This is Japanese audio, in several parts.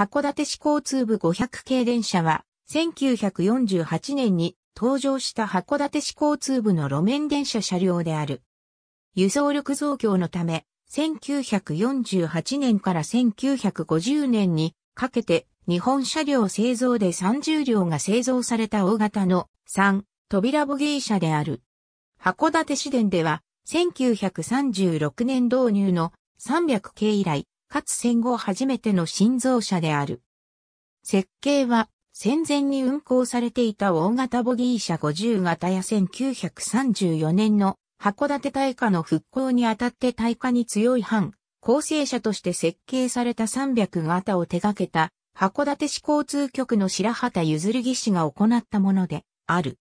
函館市交通部500系電車は、1948年に登場した函館市交通部の路面電車車両である。輸送力増強のため、1948年から1950年にかけて日本車両製造で30両が製造された大型の3扉ボギー車である。函館市電では1936年導入の300系以来かつ戦後初めての新造車である。設計は、戦前に運行されていた大型ボギー車50型や1934年の函館大火の復興にあたって大火に強い反、構成車として設計された300型を手掛けた函館市交通局の白畑譲り技師が行ったものである。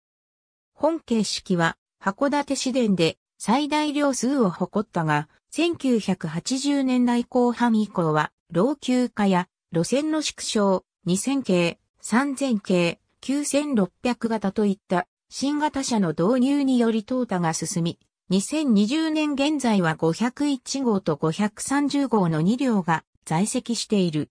本形式は函館市電で最大量数を誇ったが、1980年代後半以降は、老朽化や路線の縮小、2000系、3000系、9600型といった新型車の導入により淘汰が進み、2020年現在は501号と530号の2両が在籍している。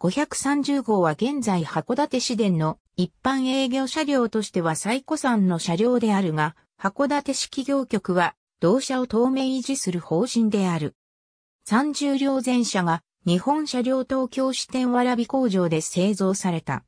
530号は現在函館市電の一般営業車両としては最古産の車両であるが、函館市企業局は同社を当面維持する方針である。30両全車が日本車両東京支店蕨工場で製造された。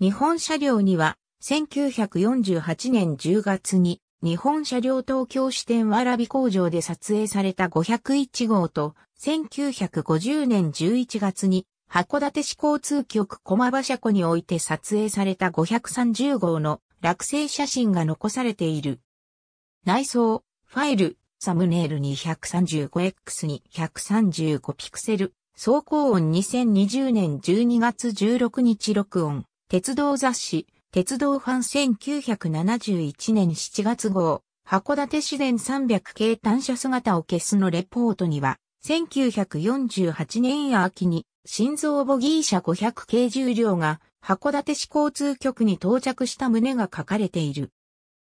日本車両には1948年10月に日本車両東京支店蕨工場で撮影された501号と1950年11月に函館市交通局駒場車庫において撮影された530号の落成写真が残されている。内装、ファイル、サムネイル2 3 5 x に1 3 5ピクセル、走行音2020年12月16日録音、鉄道雑誌、鉄道ファン1971年7月号、函館市電300系単車姿を消すのレポートには、1948年秋に、心臓ボギー車500系重量が、函館市交通局に到着した旨が書かれている。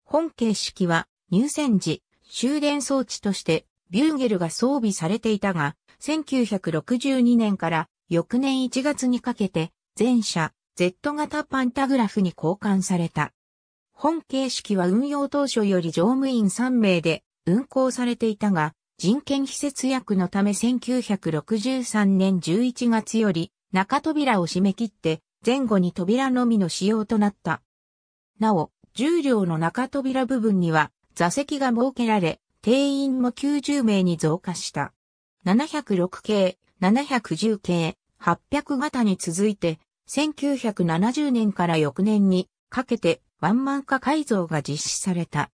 本形式は、入選時、終電装置として、ビューゲルが装備されていたが、1962年から翌年1月にかけて、全車 Z 型パンタグラフに交換された。本形式は運用当初より乗務員3名で運行されていたが、人権施節約のため1963年11月より中扉を閉め切って前後に扉のみの仕様となった。なお、重量の中扉部分には座席が設けられ、定員も90名に増加した。706系、710系、800型に続いて、1970年から翌年にかけてワンマン化改造が実施された。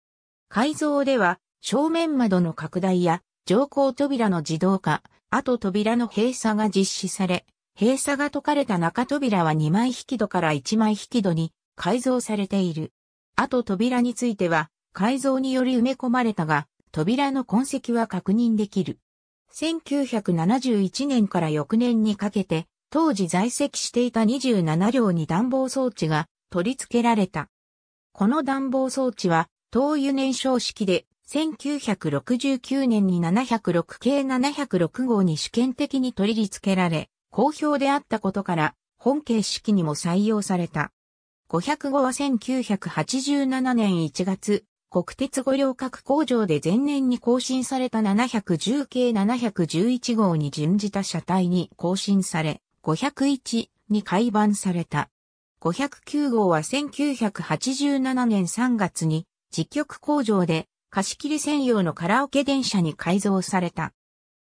改造では正面窓の拡大や乗降扉の自動化、後扉の閉鎖が実施され、閉鎖が解かれた中扉は2枚引き戸から1枚引き戸に改造されている。後扉については改造により埋め込まれたが、扉の痕跡は確認できる。1971年から翌年にかけて、当時在籍していた27両に暖房装置が取り付けられた。この暖房装置は、灯油燃焼式で、1969年に706系706号に試験的に取り付けられ、好評であったことから、本形式にも採用された。505は1987年1月、国鉄五稜郭工場で前年に更新された710系711号に準じた車体に更新され、501に改版された。509号は1987年3月に、自局工場で貸切専用のカラオケ電車に改造された。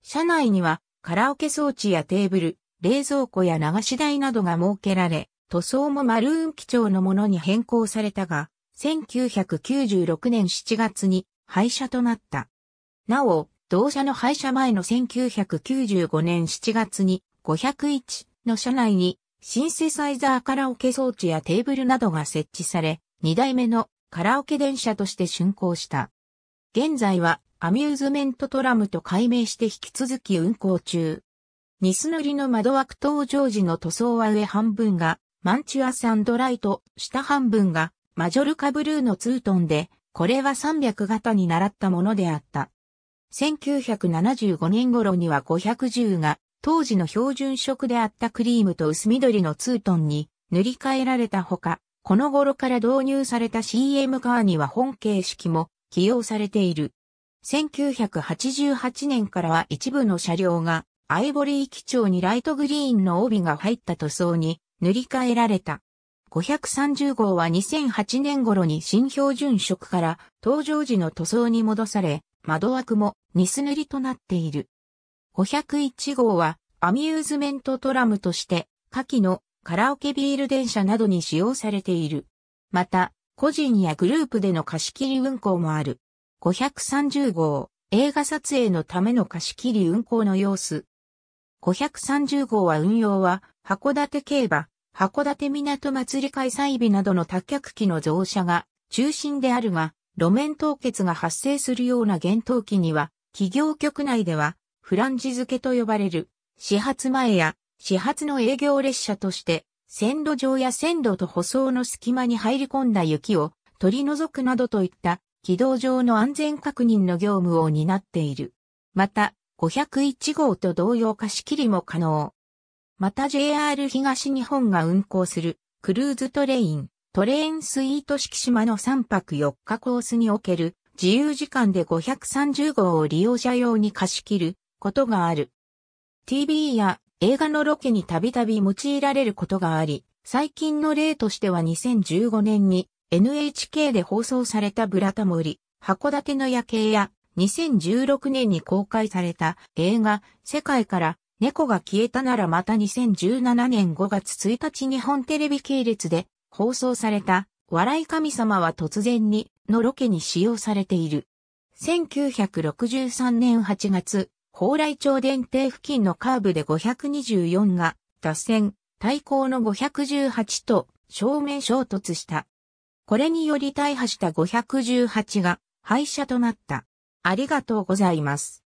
車内にはカラオケ装置やテーブル、冷蔵庫や流し台などが設けられ、塗装もマルーン基調のものに変更されたが、1996年7月に廃車となった。なお、同社の廃車前の1995年7月に501の車内にシンセサイザーカラオケ装置やテーブルなどが設置され、2代目のカラオケ電車として竣工した。現在はアミューズメントトラムと改名して引き続き運行中。ニス塗りの窓枠登場時の塗装は上半分がマンチュアサンドライト、下半分がマジョルカブルーのツートンで、これは300型に習ったものであった。1975年頃には510が、当時の標準色であったクリームと薄緑のツートンに塗り替えられたほか、この頃から導入された CM カーには本形式も起用されている。1988年からは一部の車両がアイボリー基調にライトグリーンの帯が入った塗装に塗り替えられた。530号は2008年頃に新標準色から登場時の塗装に戻され、窓枠もニス塗りとなっている。501号はアミューズメントトラムとして下記のカラオケビール電車などに使用されている。また、個人やグループでの貸し切り運行もある。530号、映画撮影のための貸し切り運行の様子。530号は運用は、函館競馬、函館港祭り開催日などの多客機の増車が中心であるが、路面凍結が発生するような厳冬期には、企業局内では、フランジ付けと呼ばれる、始発前や始発の営業列車として、線路上や線路と舗装の隙間に入り込んだ雪を取り除くなどといった軌道上の安全確認の業務を担っている。また、501号と同様貸し切りも可能。また JR 東日本が運行するクルーズトレイン、トレインスイート敷島の3泊4日コースにおける自由時間で530号を利用者用に貸し切ることがある。TV や映画のロケにたびたび用いられることがあり、最近の例としては2015年に NHK で放送されたブラタモリ、函館の夜景や2016年に公開された映画世界から猫が消えたならまた2017年5月1日日本テレビ系列で放送された笑い神様は突然にのロケに使用されている。1963年8月、蓬莱町電停付近のカーブで524が脱線、対向の518と正面衝突した。これにより大破した518が廃車となった。ありがとうございます。